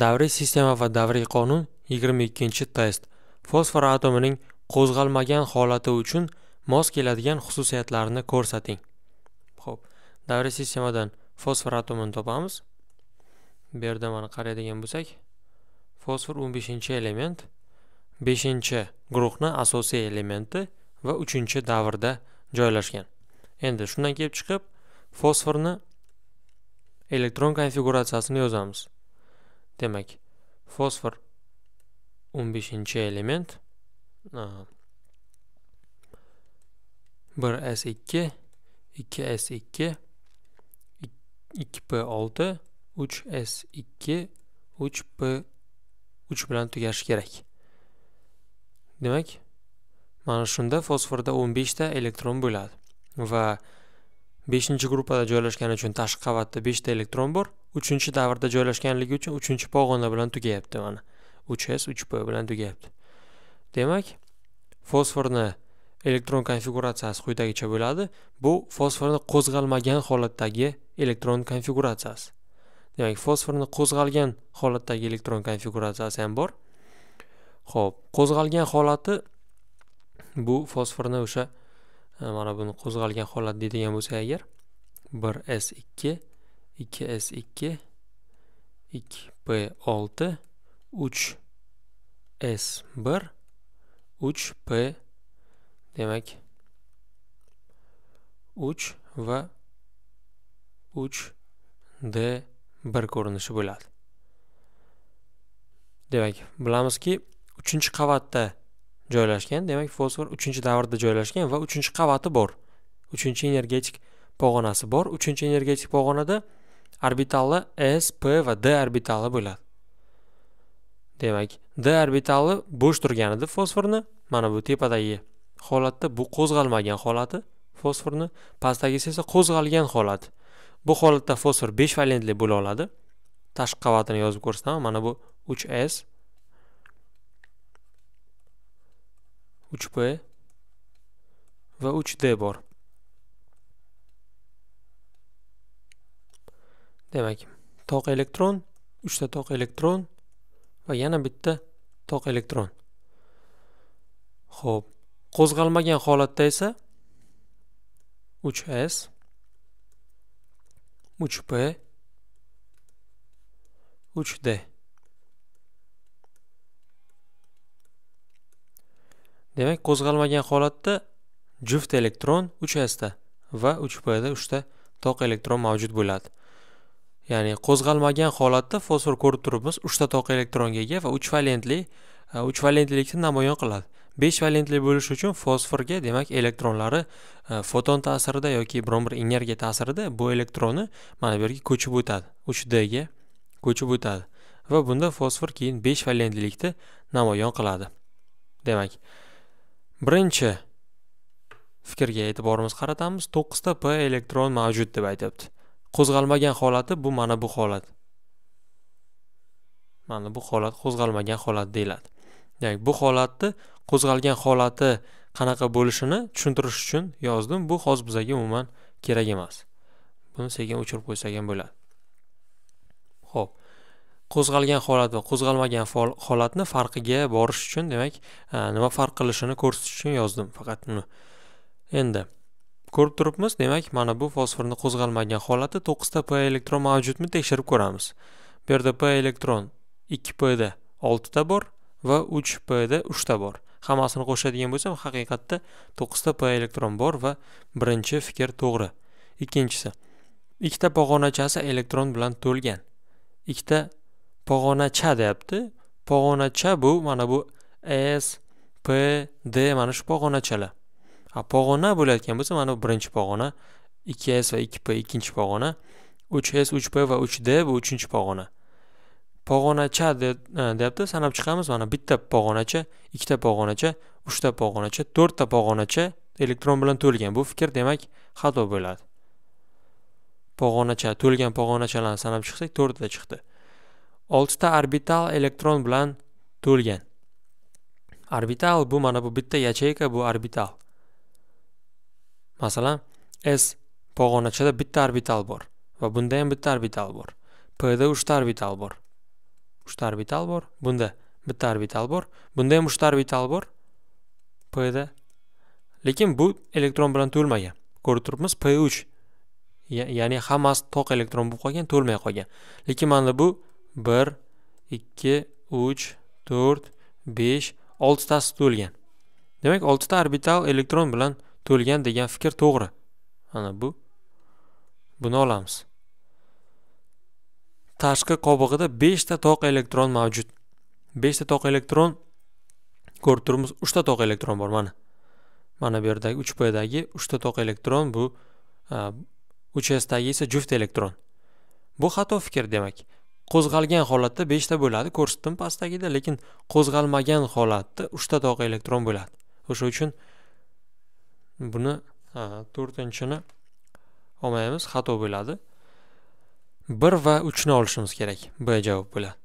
davriy sistema va davriy qonun 22 test fosfor atomining qo'zg'almagan holati uchun mos keladigan xususiyatlarini ko'rsating Xo'p, davriy sistemadan fosfor atomini topamiz bu yerda mana qaraydigan bo'lsak fosfor 15 element 5 guruhni asosiy elementi va 3 davrda joylashgan endi shundan kelib chiqib fosforni elektron konfiguratsiyasini yozamiz demak fosfor 15 element bir s 2 2s2 2p6 3s2 3p 3 bilan tugashi kerak demak mana shunda fosforda 15 ta elektron bo'ladi va 5 gruppada joylashgani uchun tashqi qavatda 5 ta elektron bor uchinchi davrda joylashganligi uchun uchinchi pog'ona bilan tugayapti mana uch s uch p bilan tugayapti demak fosforni elektron konfiguratsiyasi quyidagicha bo'ladi bu fosforni qo'zg'almagan holatdagi elektron konfiguratsiyasi demak fosforni qo'zg'algan holatdagi elektron konfiguratsiyasi ham bor ho'p qo'zg'algan holati bu fosforni o'sha e, mana buni qo'zg'algan holat deydigan bo'lsak agar bir s ikki 2s2 2p6 3s1 3p demak 3 va 3d1 ko'rinishi bo'ladi demak bilamizki 3 qavatda joylashgan demak fosfor 3 davrda joylashgan va 3 qavati bor 3 energetik pog'onasi bor 3 energetik pog'onada orbitali e s p va d orbitali bo'ladi demak d orbitali bo'sh edi fosforni mana bu tepadagi holatda bu qo'zg'almagan holati fosforni pastdagisi esa qo'zg'algan holati bu holatda fosfor 5 valentli bo'la oladi tashqi qavatini yozib ko'rsataman mana bu 3s 3p va 3d bor demak tok elektron uchta tok elektron va yana bitta tok elektron ho'p qo'zg'almagan holatda esa 3s 3p 3d demak qo'zg'almagan holatda juft elektron 3s da va 3p da 3 ta tok elektron mavjud bo'ladi ya'ni qo'zg'almagan holatda fosfor ko'rib turibmiz 3 ta toq elektronga ega va 3 valentli 3 e, valentlikni namoyon qiladi 5 valentli bo'lishi uchun fosforga demak elektronlari e, foton ta'sirida yoki biron bir energiya ta'sirida bu elektronni mana bu yerga ko'chib o'tadi 3D ga ko'chib o'tadi va bunda fosfor keyin 5 valentlikni namoyon qiladi demak birinchi fikrga e'tiborimiz qaratamiz 9 ta p elektron mavjud deb aytyapti qo'zg'almagan holati bu mana bu holat mana bu holat qo'zg'almagan holat deyiladi ya'ni bu holatni qo'zg'algan holati qanaqa bo'lishini tushuntirish uchun yozdim bu hozir bizlarga umuman kerak emas buni sekin o'chirib qo'ysak ham bo'ladi ho'p qo'zg'algan holat va qo'zg'almagan holatni farqiga borish uchun demak nima farq qilishini ko'rsatish uchun yozdim faqat buni endi ko'rib turibmiz demak mana bu fosforni qo'zg'almagan holati 9 ta p elektron mavjudmi tekshirib ko'ramiz bu yerda p elektron 2 pda 6 ta bor va 3 pda 3 ta bor hammasini qo'shadigan bo'lsam haqiqatda 9 ta p elektron bor va birinchi fikr to'g'ri ikkinchisi ikkita pog'onachasi elektron bilan to'lgan ikkita pog'onacha deyapti pog'onacha bu mana bu s p d mana shu pog'onachalar pog'ona bo'layotgan bo'lsa mana bu birinchi pog'ona 2s va 2p ikkinchi pog'ona 3s 3p va 3d bu uchinchi pog'ona pog'onacha e, deyapti sanab chiqamiz mana bitta pog'onacha ikkita pog'onacha uchta pog'onacha to'rtta pog'onacha elektron bilan to'lgan bu fikr demak xato bo'ladi pog'onacha to'lgan pog'onachalarni sanab chiqsak to'rtta chiqdi oltita orbital elektron bilan to'lgan orbital bu mana bu bitta yacheyka bu orbital masalan s pog'onachada bitta orbital bor va bunda ham bitta orbital bor pda uchta orbital bor uchta orbital bor bunda bitta orbital bor bunda ham uchta orbital bor pda lekin bu elektron bilan to'lmagan ko'rib turibmiz p uch ya'ni hammasi to'q elektron bo'lib qolgan to'lmay qolgan lekin mana bu bir ikki uch to'rt besh oltitasi to'lgan demak oltita orbital elektron bilan to'lgan degan fikr to'g'ri ana bu buni olamiz tashqi qobig'ida 5 ta toq elektron mavjud 5 ta toq elektron ko'rib turmiz, 3 ta toq elektron bor mana mana bu yerdagi 3p dagi 3 ta toq elektron bu 3s dagi esa juft elektron bu xato fikr demak qo'zg'algan holatda 5 ta bo'ladi ko'rsatdim pastdagida lekin qo'zg'almagan holatda 3 ta toq elektron bo'ladi o'sha uchun buni to'rtinchini olmaymiz xato bo'ladi bir va uchni olishimiz kerak b javob bo'ladi